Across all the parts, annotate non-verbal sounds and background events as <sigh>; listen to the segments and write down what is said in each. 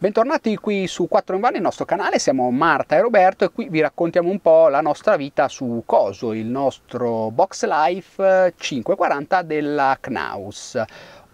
Bentornati qui su 4 in Vanno, il nostro canale, siamo Marta e Roberto e qui vi raccontiamo un po' la nostra vita su Coso, il nostro Box Life 540 della Knaus.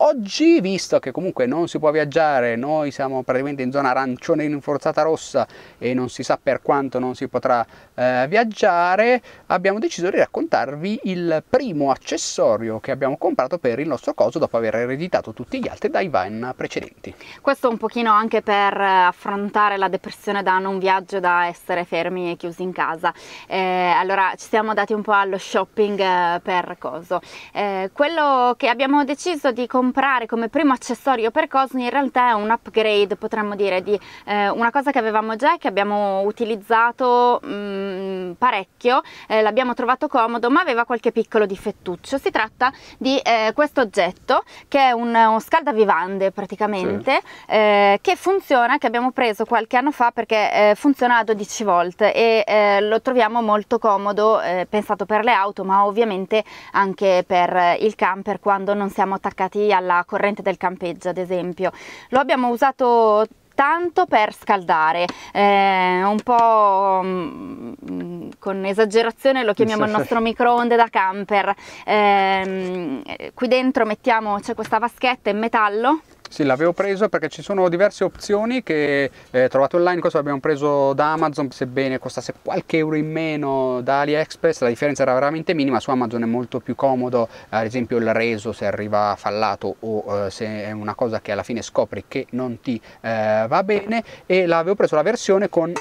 Oggi, visto che comunque non si può viaggiare, noi siamo praticamente in zona arancione in forzata rossa e non si sa per quanto non si potrà eh, viaggiare, abbiamo deciso di raccontarvi il primo accessorio che abbiamo comprato per il nostro coso dopo aver ereditato tutti gli altri dai van precedenti. Questo un pochino anche per eh, affrontare la depressione da non viaggio, da essere fermi e chiusi in casa. Eh, allora ci siamo dati un po' allo shopping eh, per coso. Eh, quello che abbiamo deciso di comprare comprare come primo accessorio per Cosmo in realtà è un upgrade potremmo dire di eh, una cosa che avevamo già e che abbiamo utilizzato mh, mm, parecchio eh, l'abbiamo trovato comodo ma aveva qualche piccolo difettuccio si tratta di eh, questo oggetto che è un, un scaldavivande praticamente sì. Eh, che funziona che abbiamo preso qualche anno fa perché eh, funziona a 12 volt e eh, lo troviamo molto comodo pensato per le auto ma ovviamente anche per il camper quando non siamo attaccati alla corrente del campeggio ad esempio. Lo abbiamo usato tanto per scaldare, eh, un po' mh, mm, con esagerazione lo chiamiamo il nostro microonde da camper, eh, qui dentro mettiamo, c'è questa vaschetta in metallo sì, l'avevo preso perché ci sono diverse opzioni che eh, trovate online, questo l'abbiamo preso da Amazon, sebbene costasse qualche euro in meno da AliExpress, la differenza era veramente minima, su Amazon è molto più comodo, ad esempio il reso se arriva fallato o eh, se è una cosa che alla fine scopri che non ti eh, va bene e l'avevo preso la versione con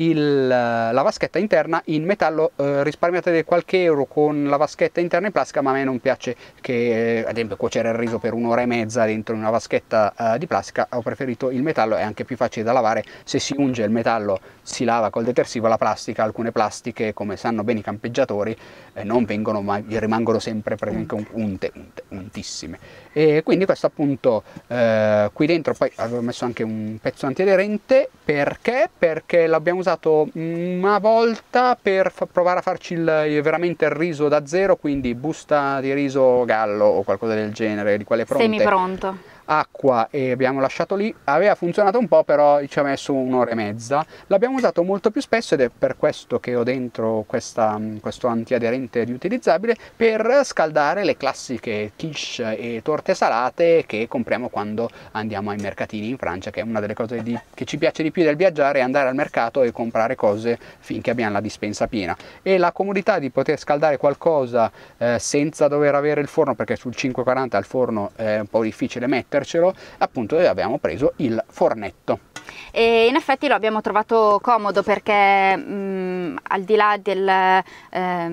il, eh, la vaschetta interna in metallo eh, risparmiate qualche euro con la vaschetta interna in plastica ma a me non piace che eh, ad esempio cuocere il riso per un'ora e mezza dentro una vaschetta eh, di plastica ho preferito il metallo è anche più facile da lavare se si unge il metallo si lava col detersivo la plastica alcune plastiche come sanno bene i campeggiatori eh, non vengono mai rimangono sempre per esempio unte, unte untissime e quindi questo appunto eh, qui dentro poi avevo messo anche un pezzo antiaderente perché perché l'abbiamo usato usato una volta per provare a farci il, veramente il riso da zero, quindi busta di riso gallo o qualcosa del genere, di quale pronte. Semi pronto acqua e abbiamo lasciato lì, aveva funzionato un po' però ci ha messo un'ora e mezza, l'abbiamo usato molto più spesso ed è per questo che ho dentro questa, mm, questo antiaderente riutilizzabile per scaldare le classiche quiche e torte salate che compriamo quando andiamo ai mercatini in Francia che è una delle cose di, che ci piace di più del viaggiare andare al mercato e comprare cose finché abbiamo la dispensa piena e la comodità di poter scaldare qualcosa eh, senza dover avere il forno perché sul 540 al forno è un po' difficile metterlo mettercelo, appunto abbiamo preso il fornetto. E in effetti lo abbiamo trovato comodo perché mh, mm, al di là del, eh,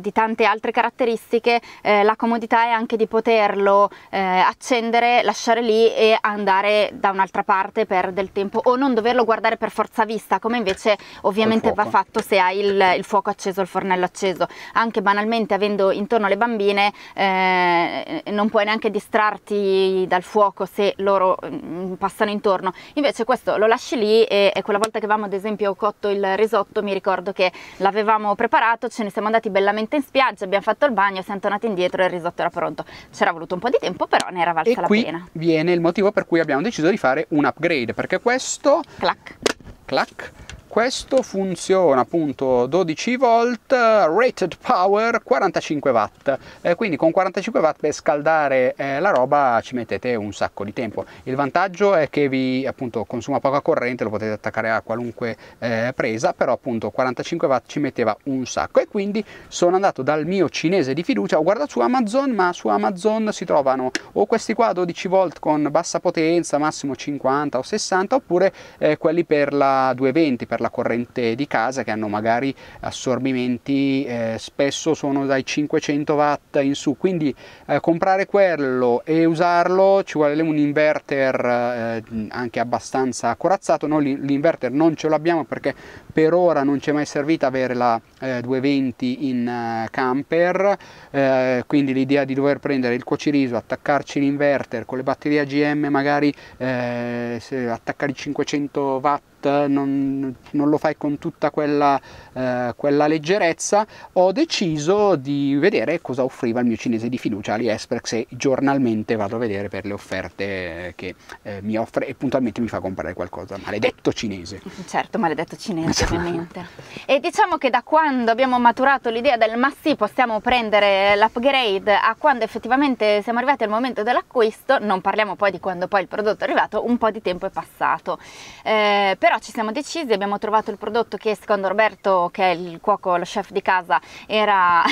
di tante altre caratteristiche eh, la comodità è anche di poterlo eh, accendere, lasciare lì e andare da un'altra parte per del tempo o non doverlo guardare per forza vista come invece ovviamente va fatto se hai il, il, fuoco acceso, il fornello acceso anche banalmente avendo intorno le bambine eh, non puoi neanche distrarti dal fuoco fuoco se loro mh, mm, passano intorno invece questo lo lasci lì e, e quella volta che avevamo ad esempio cotto il risotto mi ricordo che l'avevamo preparato ce ne siamo andati bellamente in spiaggia abbiamo fatto il bagno siamo tornati indietro e il risotto era pronto c'era voluto un po' di tempo però ne era valsa e la qui pena viene il motivo per cui abbiamo deciso di fare un upgrade perché questo clac clac questo funziona appunto 12 volt rated power 45 watt eh, quindi con 45 watt per scaldare eh, la roba ci mettete un sacco di tempo il vantaggio è che vi appunto consuma poca corrente lo potete attaccare a qualunque eh, presa però appunto 45 watt ci metteva un sacco e quindi sono andato dal mio cinese di fiducia ho guardato su amazon ma su amazon si trovano o questi qua 12 volt con bassa potenza massimo 50 o 60 oppure eh, quelli per la 220 per la la corrente di casa che hanno magari assorbimenti eh, spesso sono dai 500 watt in su quindi eh, comprare quello e usarlo ci vuole un inverter eh, anche abbastanza corazzato noi l'inverter non ce l'abbiamo perché per ora non ci è mai servita avere la 220 eh, in eh, camper eh, quindi l'idea di dover prendere il cuociriso attaccarci l'inverter con le batterie AGM magari attaccare i 500 watt eh, non, non lo fai con tutta quella, eh, quella, leggerezza, ho deciso di vedere cosa offriva il mio cinese di fiducia AliExpress e giornalmente vado a vedere per le offerte che eh, mi offre e puntualmente mi fa comprare qualcosa. Maledetto cinese! Certo, maledetto cinese esatto. ovviamente. E diciamo che da quando abbiamo maturato l'idea del ma sì, possiamo prendere l'upgrade a quando effettivamente siamo arrivati al momento dell'acquisto, non parliamo poi di quando poi il prodotto è arrivato, un po' di tempo è passato. Eh, però però ci siamo decisi, abbiamo trovato il prodotto che secondo Roberto, che è il cuoco, lo chef di casa, era,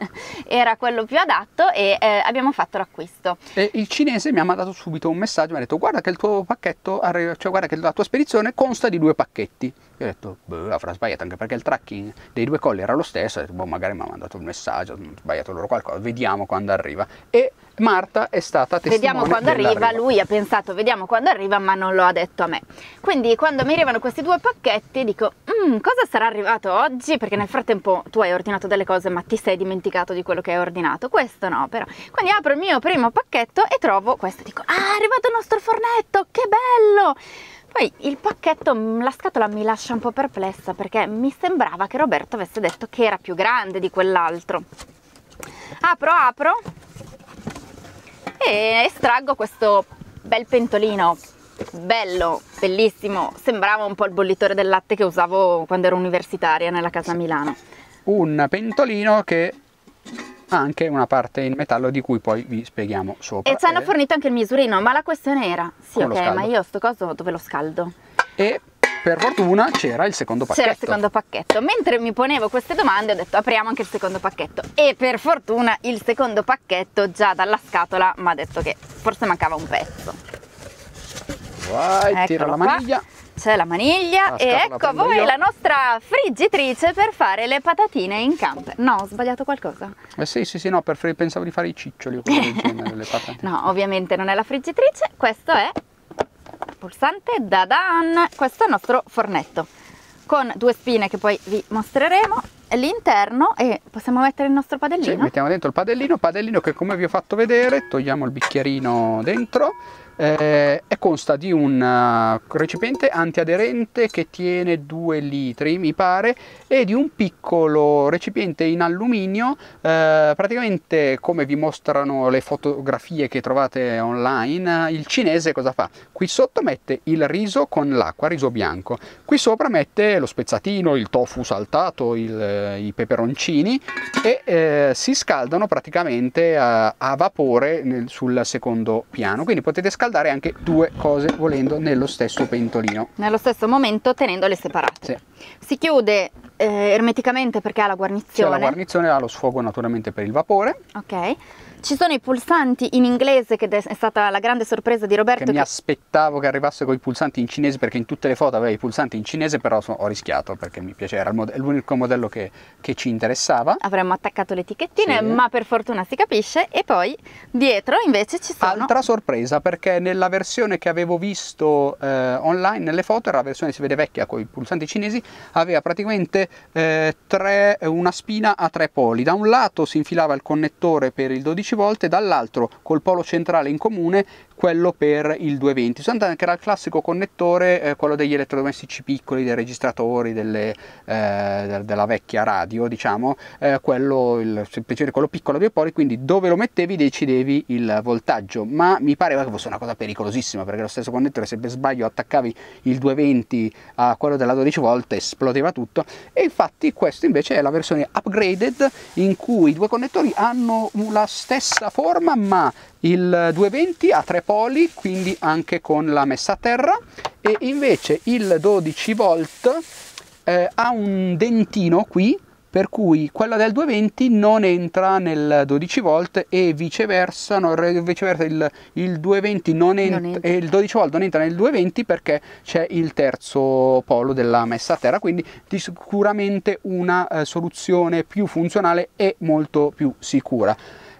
<laughs> era quello più adatto e eh, abbiamo fatto l'acquisto. E il cinese mi ha mandato subito un messaggio, mi ha detto guarda che il tuo pacchetto, cioè guarda che la tua spedizione consta di due pacchetti. Io ho detto, beh, avrà sbagliato anche perché il tracking dei due colli era lo stesso, ho detto, boh, magari mi ha mandato un messaggio, hanno sbagliato loro qualcosa, vediamo quando arriva. E Marta è stata testimone. Vediamo quando arriva, lui ha pensato vediamo quando arriva ma non lo ha detto a me. Quindi quando mi arrivano questi due pacchetti dico mm, cosa sarà arrivato oggi? Perché nel frattempo tu hai ordinato delle cose ma ti sei dimenticato di quello che hai ordinato. Questo no però. Quindi apro il mio primo pacchetto e trovo questo. Dico ah è arrivato il nostro fornetto, che bello! Poi il pacchetto, la scatola mi lascia un po' perplessa perché mi sembrava che Roberto avesse detto che era più grande di quell'altro. Apro, apro e estraggo questo bel pentolino bello, bellissimo, sembrava un po' il bollitore del latte che usavo quando ero universitaria nella casa a Milano. Un pentolino che ha anche una parte in metallo di cui poi vi spieghiamo sopra. E ci hanno eh? fornito anche il misurino, ma la questione era, sì ok, ma io sto coso dove lo scaldo? E per fortuna c'era il secondo pacchetto. C'era il secondo pacchetto. Mentre mi ponevo queste domande ho detto apriamo anche il secondo pacchetto. E per fortuna il secondo pacchetto già dalla scatola mi ha detto che forse mancava un pezzo. Vai, tira la maniglia. c'è la maniglia la e ecco a voi io. la nostra friggitrice per fare le patatine in camper. No, ho sbagliato qualcosa? Eh sì, sì, sì, no, per, pensavo di fare i ciccioli o qualcosa del <laughs> genere, le patatine. No, ovviamente non è la friggitrice, questo è pulsante, da dadan! Questo è il nostro fornetto con due spine che poi vi mostreremo l'interno e possiamo mettere il nostro padellino. Sì, mettiamo dentro il padellino, padellino che come vi ho fatto vedere, togliamo il bicchierino dentro eh, e consta di un eh, recipiente antiaderente che tiene 2 litri mi pare e di un piccolo recipiente in alluminio eh, praticamente come vi mostrano le fotografie che trovate online eh, il cinese cosa fa? qui sotto mette il riso con l'acqua, riso bianco qui sopra mette lo spezzatino, il tofu saltato, il, eh, i peperoncini e eh, si scaldano praticamente a, a vapore nel, sul secondo piano quindi potete scaldare raccaldare anche due cose volendo nello stesso pentolino. Nello stesso momento tenendole separate. Sì. Si chiude eh, ermeticamente perché ha la guarnizione. la guarnizione, ha lo sfogo naturalmente per il vapore. Ok. Ci sono i pulsanti in inglese che è stata la grande sorpresa di Roberto. Che, che... mi aspettavo che arrivasse con i pulsanti in cinese perché in tutte le foto aveva i pulsanti in cinese però ho rischiato perché mi piaceva, era l'unico modello che, che, ci interessava. Avremmo attaccato le etichettine sì. ma per fortuna si capisce e poi dietro invece ci sono... Altra sorpresa perché nella versione che avevo visto eh, online nelle foto, era la versione che si vede vecchia con i pulsanti cinesi, aveva praticamente eh, tre, una spina a tre poli. Da un lato si infilava il connettore per il 12 volt e dall'altro col polo centrale in comune quello per il 220 Sandan che era il classico connettore eh, quello degli elettrodomestici piccoli dei registratori delle, eh, della vecchia radio diciamo eh, quello, il, quello piccolo a due poli quindi dove lo mettevi decidevi il voltaggio ma mi pareva che fosse una cosa pericolosissima perché lo stesso connettore se per sbaglio attaccavi il 220 a quello della 12 volt esplodeva tutto e infatti questa invece è la versione upgraded in cui i due connettori hanno la stessa forma ma il 220 ha tre poli quindi anche con la messa a terra e invece il 12 volt eh, ha un dentino qui per cui quella del 220 non entra nel 12 volt e viceversa, no, viceversa il, il, 220 non, ent- non entra. il 12 volt non entra nel 220 perché c'è il terzo polo della messa a terra, quindi sicuramente una eh, soluzione più funzionale e molto più sicura.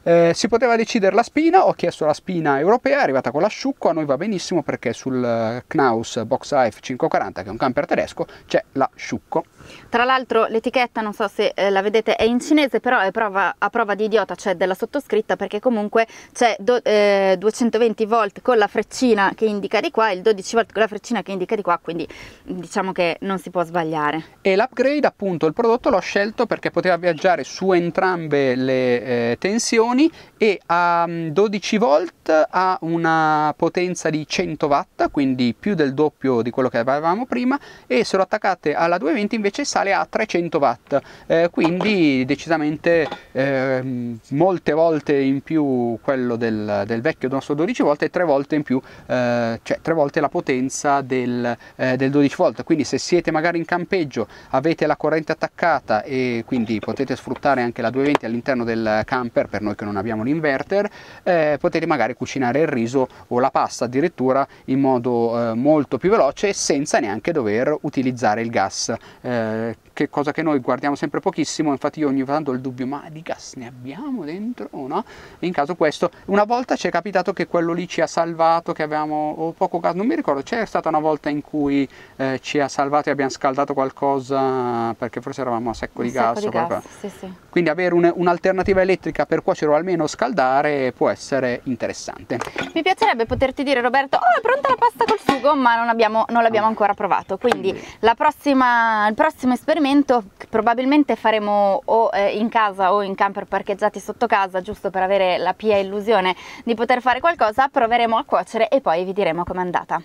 Eh, si poteva decidere la spina, ho chiesto la spina europea, è arrivata con l'asciucco, a noi va benissimo perché sul eh, Knaus Box AF 540, che è un camper tedesco, c'è l'asciucco. Tra l'altro l'etichetta, non so se eh, la vedete, è in cinese, però è prova, a prova di idiota, cioè della sottoscritta, perché comunque c'è eh, 220 volt con la freccina che indica di qua e il 12 volt con la freccina che indica di qua, quindi diciamo che non si può sbagliare. E l'upgrade appunto, il prodotto l'ho scelto perché poteva viaggiare su entrambe le eh, tensioni posizioni e a ehm, 12 volt ha una potenza di 100 watt, quindi più del doppio di quello che avevamo prima e se lo attaccate alla 220 invece sale a 300 watt, eh, quindi decisamente eh, molte volte in più quello del, del vecchio nostro 12 volt e tre volte in più, eh, cioè tre volte la potenza del, eh, del 12 volt, quindi se siete magari in campeggio avete la corrente attaccata e quindi potete sfruttare anche la 220 all'interno del camper per noi che che non abbiamo l'inverter, eh, potete magari cucinare il riso o la pasta addirittura in modo eh, molto più veloce senza neanche dover utilizzare il gas, eh, che cosa che noi guardiamo sempre pochissimo, infatti io ogni tanto ho il dubbio ma di gas ne abbiamo dentro o no? In caso questo, una volta ci è capitato che quello lì ci ha salvato, che avevamo poco gas, non mi ricordo, c'è stata una volta in cui eh, ci ha salvato e abbiamo scaldato qualcosa perché forse eravamo a secco di un gas, di gas sì, sì. quindi avere un'alternativa elettrica per cuocere almeno scaldare può essere interessante. Mi piacerebbe poterti dire Roberto, oh è pronta la pasta col sugo ma non, abbiamo, non l'abbiamo ancora provato, quindi prossima, il prossimo esperimento probabilmente faremo o eh, in casa o in camper parcheggiati sotto casa giusto per avere la pia illusione di poter fare qualcosa, proveremo a cuocere e poi vi diremo com'è andata.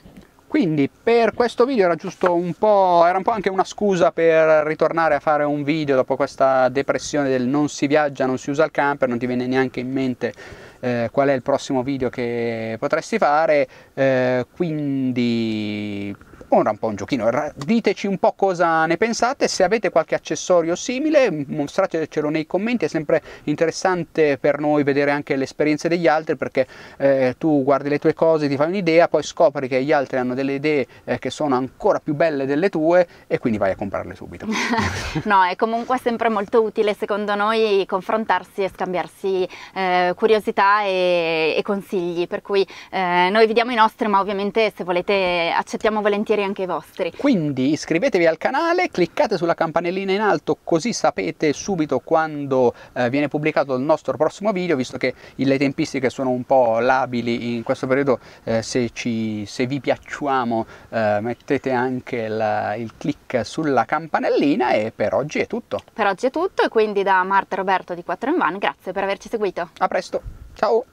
Quindi per questo video era giusto un po', era un po' anche una scusa per ritornare a fare un video dopo questa depressione del non si viaggia, non si usa il camper, non ti viene neanche in mente eh, qual è il prossimo video che potresti fare, eh, quindi ora un po' un giochino, diteci un po' cosa ne pensate, se avete qualche accessorio simile mostratecelo nei commenti, è sempre interessante per noi vedere anche le esperienze degli altri perché eh, tu guardi le tue cose, ti fai un'idea, poi scopri che gli altri hanno delle idee eh, che sono ancora più belle delle tue e quindi vai a comprarle subito. <laughs> no, è comunque sempre molto utile secondo noi confrontarsi e scambiarsi eh, curiosità e, e, consigli, per cui eh, noi vi diamo i nostri ma ovviamente se volete accettiamo volentieri piaceri anche vostri. Quindi iscrivetevi al canale, cliccate sulla campanellina in alto così sapete subito quando eh, viene pubblicato il nostro prossimo video, visto che le tempistiche sono un po' labili in questo periodo, eh, se, ci, se, vi piacciamo eh, mettete anche la, il click sulla campanellina e per oggi è tutto. Per oggi è tutto e quindi da Marta e Roberto di 4 in Van grazie per averci seguito. A presto, ciao!